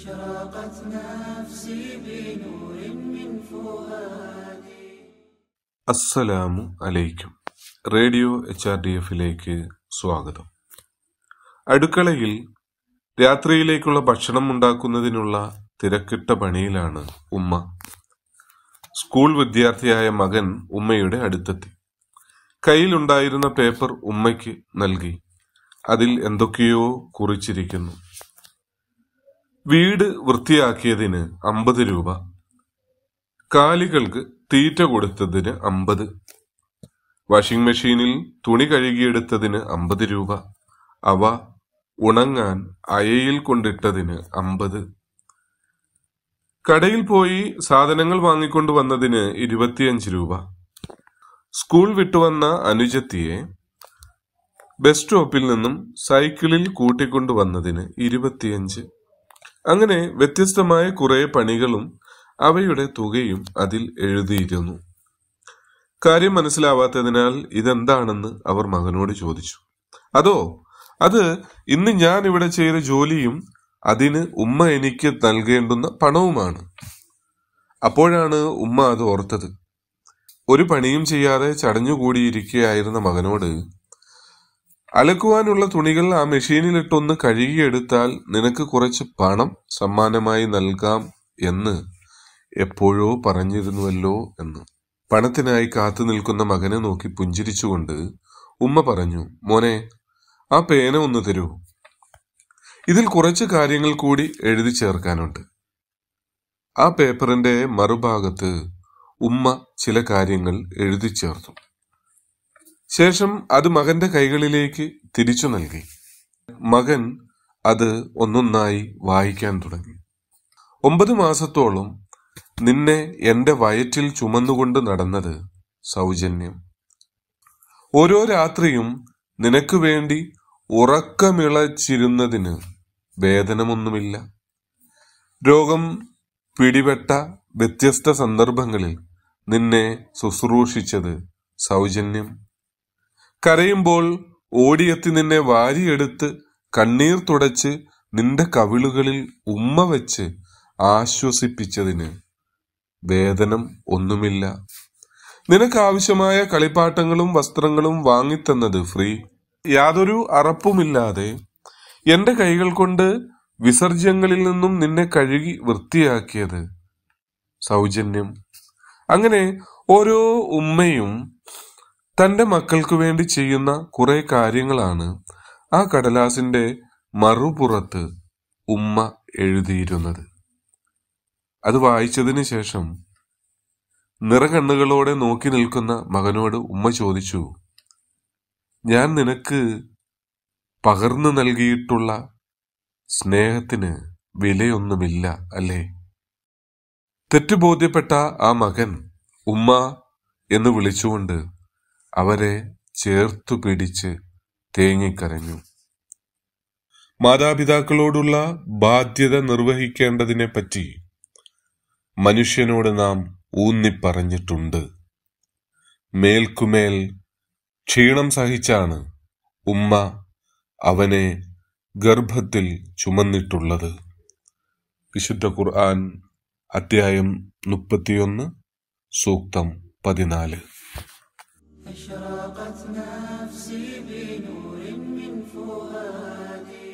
اشراقت نفسي بنور من فؤادي السلام عليكم radio H R D എഫിലേക്ക് സ്വാഗതം അടുക്കളയിൽ രാത്രിയിലേക്കുള്ള ഭക്ഷണം ഉണ്ടാക്കുന്നതിനുള്ള തിരക്കിട്ട പണിയിലാണ് ഉമ്മ സ്കൂൾ വിദ്യാർത്ഥിയായ മകൻ ഉമ്മയുടെ അടുത്തെത്തി കയ്യിലുണ്ടായിരുന്ന പേപ്പർ ഉമ്മയ്ക്ക് നൽകി അതിൽ എന്തൊക്കെയോ കുറിച്ചിരിക്കുന്നു വീട് വൃത്തിയാക്കിയതിന് അമ്പത് രൂപ കാലികൾക്ക് തീറ്റ കൊടുത്തതിന് അമ്പത് വാഷിംഗ് മെഷീനിൽ തുണി കഴുകിയെടുത്തതിന് അമ്പത് രൂപ അവ ഉണങ്ങാൻ അയയിൽ കൊണ്ടിട്ടതിന് അമ്പത് കടയിൽ പോയി സാധനങ്ങൾ വാങ്ങിക്കൊണ്ടു വന്നതിന് ഇരുപത്തിയഞ്ച് രൂപ സ്കൂൾ വിട്ടുവന്ന അനുജത്തിയെ ബസ് സ്റ്റോപ്പിൽ നിന്നും സൈക്കിളിൽ കൂട്ടിക്കൊണ്ടു വന്നതിന് ഇരുപത്തിയഞ്ച് അങ്ങനെ വ്യത്യസ്തമായ കുറേ പണികളും അവയുടെ തുകയും അതിൽ എഴുതിയിരുന്നു കാര്യം മനസ്സിലാവാത്തതിനാൽ ഇതെന്താണെന്ന് അവർ മകനോട് ചോദിച്ചു അതോ അത് ഇന്ന് ഞാൻ ഇവിടെ ചെയ്ത ജോലിയും അതിന് ഉമ്മ എനിക്ക് നൽകേണ്ടുന്ന പണവുമാണ് അപ്പോഴാണ് ഉമ്മ അത് ഓർത്തത് ഒരു പണിയും ചെയ്യാതെ ചടഞ്ഞുകൂടിയിരിക്കുകയായിരുന്ന മകനോട് അലക്കുവാനുള്ള തുണികൾ ആ മെഷീനിലിട്ടൊന്ന് കഴുകിയെടുത്താൽ നിനക്ക് കുറച്ച് പണം സമ്മാനമായി നൽകാം എന്ന് എപ്പോഴോ പറഞ്ഞിരുന്നുവല്ലോ എന്ന് പണത്തിനായി കാത്തു നിൽക്കുന്ന മകനെ നോക്കി പുഞ്ചിരിച്ചുകൊണ്ട് ഉമ്മ പറഞ്ഞു മോനെ ആ പേന ഒന്ന് തരൂ ഇതിൽ കുറച്ച് കാര്യങ്ങൾ കൂടി എഴുതി ചേർക്കാനുണ്ട് ആ പേപ്പറിന്റെ മറുഭാഗത്ത് ഉമ്മ ചില കാര്യങ്ങൾ എഴുതി ചേർത്തു ശേഷം അത് മകന്റെ കൈകളിലേക്ക് തിരിച്ചു നൽകി മകൻ അത് ഒന്നൊന്നായി വായിക്കാൻ തുടങ്ങി ഒമ്പത് മാസത്തോളം നിന്നെ എന്റെ വയറ്റിൽ ചുമന്നുകൊണ്ട് നടന്നത് സൗജന്യം ഓരോ രാത്രിയും നിനക്ക് വേണ്ടി ഉറക്കമിളച്ചിരുന്നതിന് വേദനമൊന്നുമില്ല രോഗം പിടിപെട്ട വ്യത്യസ്ത സന്ദർഭങ്ങളിൽ നിന്നെ ശുശ്രൂഷിച്ചത് സൗജന്യം കരയുമ്പോൾ ഓടിയെത്തി നിന്നെ വാരിയെടുത്ത് കണ്ണീർ തുടച്ച് നിന്റെ കവിളുകളിൽ ഉമ്മ വെച്ച് ആശ്വസിപ്പിച്ചതിന് വേദനം ഒന്നുമില്ല നിനക്കാവശ്യമായ കളിപ്പാട്ടങ്ങളും വസ്ത്രങ്ങളും വാങ്ങിത്തന്നത് ഫ്രീ യാതൊരു അറപ്പുമില്ലാതെ എന്റെ കൈകൾ കൊണ്ട് വിസർജ്യങ്ങളിൽ നിന്നും നിന്നെ കഴുകി വൃത്തിയാക്കിയത് സൗജന്യം അങ്ങനെ ഓരോ ഉമ്മയും തന്റെ മക്കൾക്ക് വേണ്ടി ചെയ്യുന്ന കുറെ കാര്യങ്ങളാണ് ആ കടലാസിന്റെ മറുപുറത്ത് ഉമ്മ എഴുതിയിരുന്നത് അത് വായിച്ചതിന് ശേഷം നിറകണ്ണുകളോടെ നോക്കി നിൽക്കുന്ന മകനോട് ഉമ്മ ചോദിച്ചു ഞാൻ നിനക്ക് പകർന്നു നൽകിയിട്ടുള്ള സ്നേഹത്തിന് വിലയൊന്നുമില്ല അല്ലേ തെറ്റുബോധ്യപ്പെട്ട ആ മകൻ ഉമ്മ എന്ന് വിളിച്ചുകൊണ്ട് അവരെ ചേർത്തു പിടിച്ച് തേങ്ങിക്കരഞ്ഞു മാതാപിതാക്കളോടുള്ള ബാധ്യത നിർവഹിക്കേണ്ടതിനെ പറ്റി മനുഷ്യനോട് നാം ഊന്നിപ്പറഞ്ഞിട്ടുണ്ട് മേൽക്കുമേൽ ക്ഷീണം സഹിച്ചാണ് ഉമ്മ അവനെ ഗർഭത്തിൽ ചുമന്നിട്ടുള്ളത് വിശുദ്ധ ഖുർആൻ അധ്യായം മുപ്പത്തിയൊന്ന് സൂക്തം പതിനാല് اشرقت نفسي بنور من فؤادي